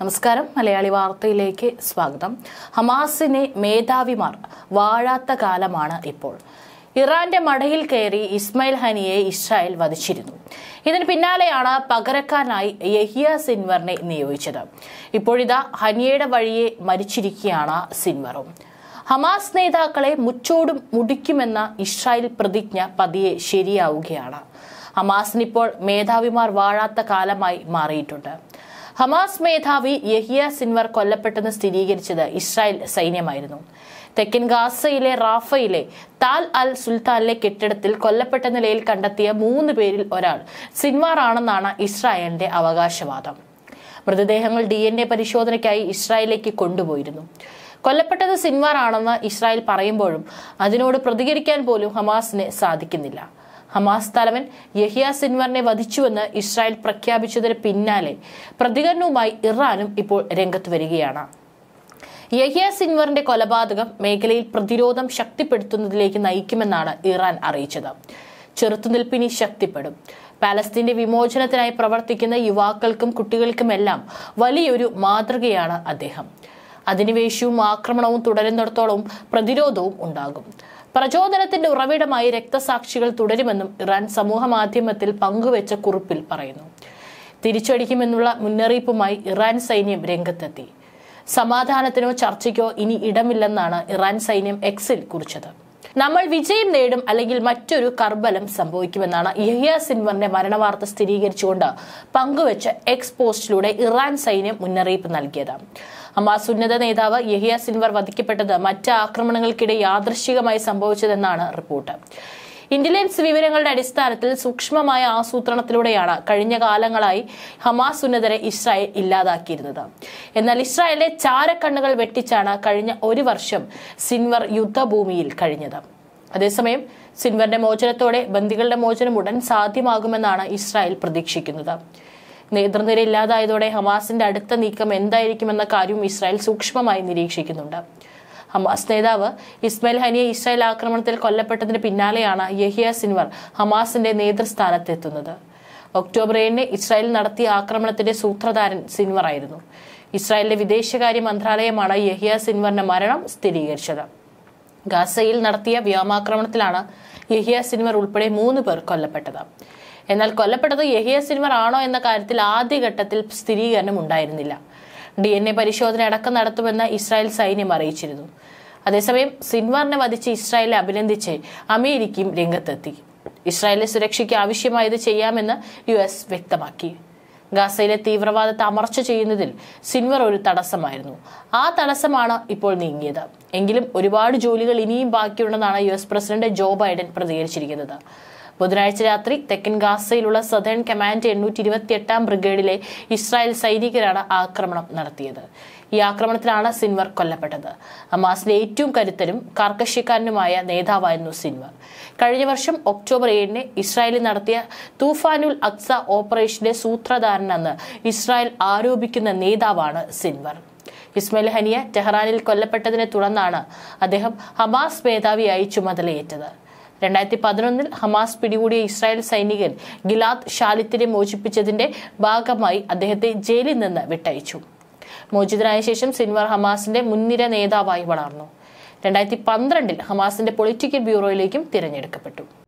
നമസ്കാരം മലയാളി വാർത്തയിലേക്ക് സ്വാഗതം ഹമാസിനെ മേധാവിമാർ വാഴാത്ത കാലമാണ് ഇപ്പോൾ ഇറാന്റെ മടയിൽ കയറി ഇസ്മയിൽ ഹനിയെ ഇസ്രായേൽ വധിച്ചിരുന്നു ഇതിന് പിന്നാലെയാണ് പകരക്കാരനായി യഹിയ സിൻവറിനെ നിയോഗിച്ചത് ഇപ്പോഴിതാ ഹനിയയുടെ വഴിയെ മരിച്ചിരിക്കുകയാണ് സിൻവറും ഹമാസ് നേതാക്കളെ മുച്ചോടും മുടിക്കുമെന്ന ഇസ്രായേൽ പ്രതിജ്ഞ പതിയെ ശരിയാവുകയാണ് ഹമാസിനിപ്പോൾ മേധാവിമാർ വാഴാത്ത കാലമായി മാറിയിട്ടുണ്ട് ഹമാസ് മേധാവി യഹിയ സിൻവർ കൊല്ലപ്പെട്ടെന്ന് സ്ഥിരീകരിച്ചത് ഇസ്രായേൽ സൈന്യമായിരുന്നു തെക്കൻ ഗാസയിലെ റാഫയിലെ താൽ അൽ സുൽത്താനിലെ കെട്ടിടത്തിൽ കൊല്ലപ്പെട്ട നിലയിൽ കണ്ടെത്തിയ മൂന്ന് പേരിൽ ഒരാൾ സിൻവാർ ആണെന്നാണ് ഇസ്രായേലിന്റെ അവകാശവാദം മൃതദേഹങ്ങൾ ഡി എൻ എ പരിശോധനയ്ക്കായി ഇസ്രായേലിലേക്ക് കൊണ്ടുപോയിരുന്നു കൊല്ലപ്പെട്ടത് സിൻവാർ ആണെന്ന് ഇസ്രായേൽ പറയുമ്പോഴും അതിനോട് പ്രതികരിക്കാൻ പോലും ഹമാസിന് സാധിക്കുന്നില്ല ഹമാസ് തലവൻ യഹിയ സിൻവറിനെ വധിച്ചുവെന്ന് ഇസ്രായേൽ പ്രഖ്യാപിച്ചതിന് പിന്നാലെ പ്രതികരണവുമായി ഇറാനും ഇപ്പോൾ രംഗത്ത് വരികയാണ് യഹിയ സിൻവറിന്റെ കൊലപാതകം മേഖലയിൽ പ്രതിരോധം ശക്തിപ്പെടുത്തുന്നതിലേക്ക് നയിക്കുമെന്നാണ് ഇറാൻ അറിയിച്ചത് ചെറുത്തുനിൽപ്പിനി ശക്തിപ്പെടും പാലസ്തീന്റെ വിമോചനത്തിനായി പ്രവർത്തിക്കുന്ന യുവാക്കൾക്കും കുട്ടികൾക്കുമെല്ലാം വലിയൊരു മാതൃകയാണ് അദ്ദേഹം അധിനിവേശവും ആക്രമണവും തുടരുന്നിടത്തോളം പ്രതിരോധവും ഉണ്ടാകും പ്രചോദനത്തിന്റെ ഉറവിടമായി രക്തസാക്ഷികൾ തുടരുമെന്നും ഇറാൻ സമൂഹ മാധ്യമത്തിൽ പങ്കുവച്ച കുറിപ്പിൽ പറയുന്നു തിരിച്ചടിക്കുമെന്നുള്ള മുന്നറിയിപ്പുമായി ഇറാൻ സൈന്യം രംഗത്തെത്തി സമാധാനത്തിനോ ചർച്ചയ്ക്കോ ഇനി ഇടമില്ലെന്നാണ് ഇറാൻ സൈന്യം എക്സിൽ കുറിച്ചത് നമ്മൾ വിജയം നേടും അല്ലെങ്കിൽ മറ്റൊരു കർബലം സംഭവിക്കുമെന്നാണ് യഹിയ സിൻവറിന്റെ മരണവാർത്ത സ്ഥിരീകരിച്ചുകൊണ്ട് പങ്കുവച്ച എക്സ് പോസ്റ്റിലൂടെ ഇറാൻ സൈന്യം മുന്നറിയിപ്പ് നൽകിയത് ഹമാസ് ഉന്നത നേതാവ് യഹിയ സിൻവർ വധിക്കപ്പെട്ടത് മറ്റ് ആക്രമണങ്ങൾക്കിടെ യാദൃശികമായി സംഭവിച്ചതെന്നാണ് റിപ്പോർട്ട് ഇന്റലിജൻസ് വിവരങ്ങളുടെ അടിസ്ഥാനത്തിൽ സൂക്ഷ്മമായ ആസൂത്രണത്തിലൂടെയാണ് കഴിഞ്ഞ കാലങ്ങളായി ഹമാസ് ഉന്നതരെ ഇസ്രായേൽ ഇല്ലാതാക്കിയിരുന്നത് എന്നാൽ ഇസ്രായേലിലെ ചാരക്കണ്ണുകൾ വെട്ടിച്ചാണ് കഴിഞ്ഞ ഒരു വർഷം സിൻവർ യുദ്ധഭൂമിയിൽ കഴിഞ്ഞത് അതേസമയം സിൻവറിന്റെ മോചനത്തോടെ ബന്ദികളുടെ മോചനം ഉടൻ സാധ്യമാകുമെന്നാണ് ഇസ്രായേൽ പ്രതീക്ഷിക്കുന്നത് നേതൃനിര ഇല്ലാതായതോടെ ഹമാസിന്റെ അടുത്ത നീക്കം എന്തായിരിക്കുമെന്ന കാര്യവും ഇസ്രായേൽ സൂക്ഷ്മമായി നിരീക്ഷിക്കുന്നുണ്ട് ഹമാസ് നേതാവ് ഇസ്മയിൽ ഹനിയെ ഇസ്രായേൽ ആക്രമണത്തിൽ കൊല്ലപ്പെട്ടതിന് പിന്നാലെയാണ് യഹിയ സിൻവർ ഹമാസിന്റെ നേതൃസ്ഥാനത്തെത്തുന്നത് ഒക്ടോബർ ഏഴിന് ഇസ്രായേൽ നടത്തിയ ആക്രമണത്തിന്റെ സൂത്രധാരൻ സിൻവർ ആയിരുന്നു ഇസ്രായേലിലെ വിദേശകാര്യ മന്ത്രാലയമാണ് യഹിയ സിൻവറിന്റെ മരണം സ്ഥിരീകരിച്ചത് ഗാസയിൽ നടത്തിയ വ്യോമാക്രമണത്തിലാണ് യഹിയ സിൻവർ ഉൾപ്പെടെ മൂന്ന് പേർ കൊല്ലപ്പെട്ടത് എന്നാൽ കൊല്ലപ്പെട്ടത് യഹിയ സിൻവർ ആണോ എന്ന കാര്യത്തിൽ ആദ്യഘട്ടത്തിൽ സ്ഥിരീകരണം ഉണ്ടായിരുന്നില്ല ഡി എൻ എ പരിശോധന അടക്കം നടത്തുമെന്ന് ഇസ്രായേൽ സൈന്യം അറിയിച്ചിരുന്നു അതേസമയം സിൻവാറിനെ വധിച്ച് ഇസ്രായേലെ അഭിനന്ദിച്ച് അമേരിക്കയും രംഗത്തെത്തി ഇസ്രായേലിലെ സുരക്ഷയ്ക്ക് ആവശ്യമായത് ചെയ്യാമെന്ന് യു എസ് വ്യക്തമാക്കി ഗാസയിലെ തീവ്രവാദത്തെ അമർച്ച ചെയ്യുന്നതിൽ സിൻവർ ഒരു തടസ്സമായിരുന്നു ആ തടസ്സമാണ് ഇപ്പോൾ നീങ്ങിയത് എങ്കിലും ഒരുപാട് ജോലികൾ ഇനിയും ബാക്കിയുണ്ടെന്നാണ് U S president Joe Biden പ്രതികരിച്ചിരിക്കുന്നത് ബുധനാഴ്ച രാത്രി തെക്കൻ ഗാസയിലുള്ള സദേൺ കമാൻഡ് എണ്ണൂറ്റി എട്ടാം ബ്രിഗേഡിലെ ഇസ്രായേൽ സൈനികരാണ് ആക്രമണം നടത്തിയത് ഈ ആക്രമണത്തിലാണ് സിൻവർ കൊല്ലപ്പെട്ടത് അമാസിലെ ഏറ്റവും കരുത്തരും കർക്കശ്യക്കാരനുമായ നേതാവായിരുന്നു സിൻവർ കഴിഞ്ഞ വർഷം ഒക്ടോബർ ഏഴിന് ഇസ്രായേലിൽ നടത്തിയ തൂഫാനുൽ അക്സ ഓപ്പറേഷന്റെ സൂത്രധാരനെന്ന് ഇസ്രായേൽ ആരോപിക്കുന്ന നേതാവാണ് സിൻവർ ഇസ്മയിൽ ഹനിയ ടെഹ്റാനിൽ കൊല്ലപ്പെട്ടതിനെ തുടർന്നാണ് അദ്ദേഹം ഹമാസ് മേധാവിയായി ചുമതലയേറ്റത് രണ്ടായിരത്തി പതിനൊന്നിൽ ഹമാസ് പിടികൂടിയ ഇസ്രായേൽ സൈനികൻ ഗിലാദ് ഷാലിത്തിനെ മോചിപ്പിച്ചതിന്റെ ഭാഗമായി അദ്ദേഹത്തെ ജയിലിൽ നിന്ന് വിട്ടയച്ചു മോചിതനായ ശേഷം സിൻവർ ഹമാസിന്റെ മുൻനിര നേതാവായി വളർന്നു രണ്ടായിരത്തി പന്ത്രണ്ടിൽ ഹമാസിന്റെ പൊളിറ്റിക്കൽ ബ്യൂറോയിലേക്കും തിരഞ്ഞെടുക്കപ്പെട്ടു